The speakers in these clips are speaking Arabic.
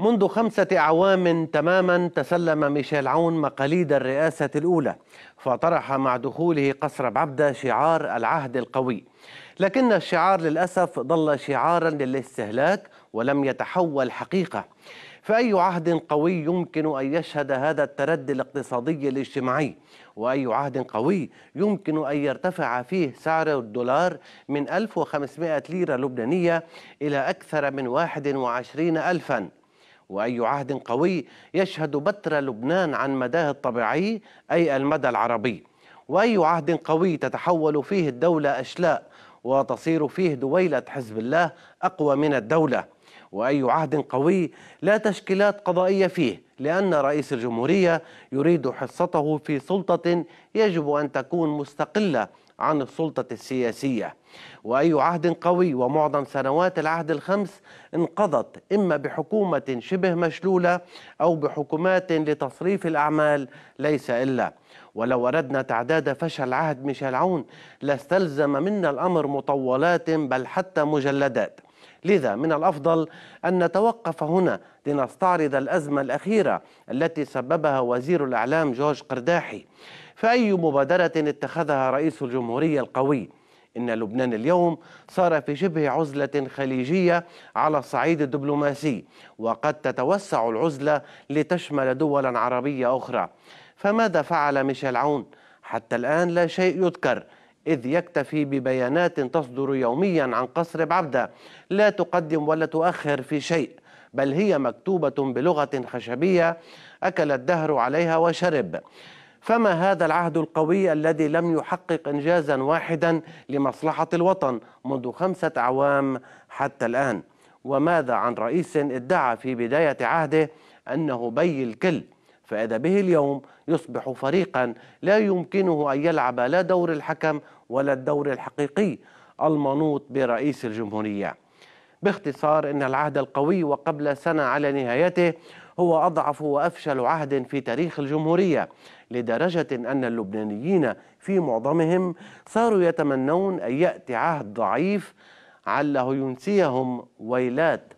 منذ خمسة أعوام تماما تسلم ميشيل عون مقاليد الرئاسة الأولى فطرح مع دخوله قصر بعبدة شعار العهد القوي لكن الشعار للأسف ظل شعارا للاستهلاك ولم يتحول حقيقة فأي عهد قوي يمكن أن يشهد هذا التردي الاقتصادي الاجتماعي وأي عهد قوي يمكن أن يرتفع فيه سعر الدولار من 1500 ليرة لبنانية إلى أكثر من 21 ألفاً وأي عهد قوي يشهد بتر لبنان عن مداه الطبيعي أي المدى العربي وأي عهد قوي تتحول فيه الدولة أشلاء وتصير فيه دويلة حزب الله أقوى من الدولة وأي عهد قوي لا تشكيلات قضائية فيه لأن رئيس الجمهورية يريد حصته في سلطة يجب أن تكون مستقلة عن السلطة السياسية وأي عهد قوي ومعظم سنوات العهد الخمس انقضت إما بحكومة شبه مشلولة أو بحكومات لتصريف الأعمال ليس إلا ولو أردنا تعداد فشل عهد ميشيل عون لاستلزم منا الأمر مطولات بل حتى مجلدات لذا من الأفضل أن نتوقف هنا لنستعرض الأزمة الأخيرة التي سببها وزير الإعلام جورج قرداحي فأي مبادرة اتخذها رئيس الجمهورية القوي إن لبنان اليوم صار في شبه عزلة خليجية على الصعيد الدبلوماسي وقد تتوسع العزلة لتشمل دولا عربية أخرى فماذا فعل ميشيل عون؟ حتى الآن لا شيء يذكر إذ يكتفي ببيانات تصدر يوميا عن قصر بعبدة لا تقدم ولا تؤخر في شيء بل هي مكتوبة بلغة خشبية أكل الدهر عليها وشرب فما هذا العهد القوي الذي لم يحقق إنجازا واحدا لمصلحة الوطن منذ خمسة أعوام حتى الآن وماذا عن رئيس ادعى في بداية عهده أنه بي الكل فأدبه اليوم يصبح فريقا لا يمكنه أن يلعب لا دور الحكم ولا الدور الحقيقي المنوط برئيس الجمهورية باختصار إن العهد القوي وقبل سنة على نهايته هو أضعف وأفشل عهد في تاريخ الجمهورية لدرجة أن اللبنانيين في معظمهم صاروا يتمنون أن يأتي عهد ضعيف عله ينسيهم ويلات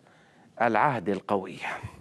العهد القوي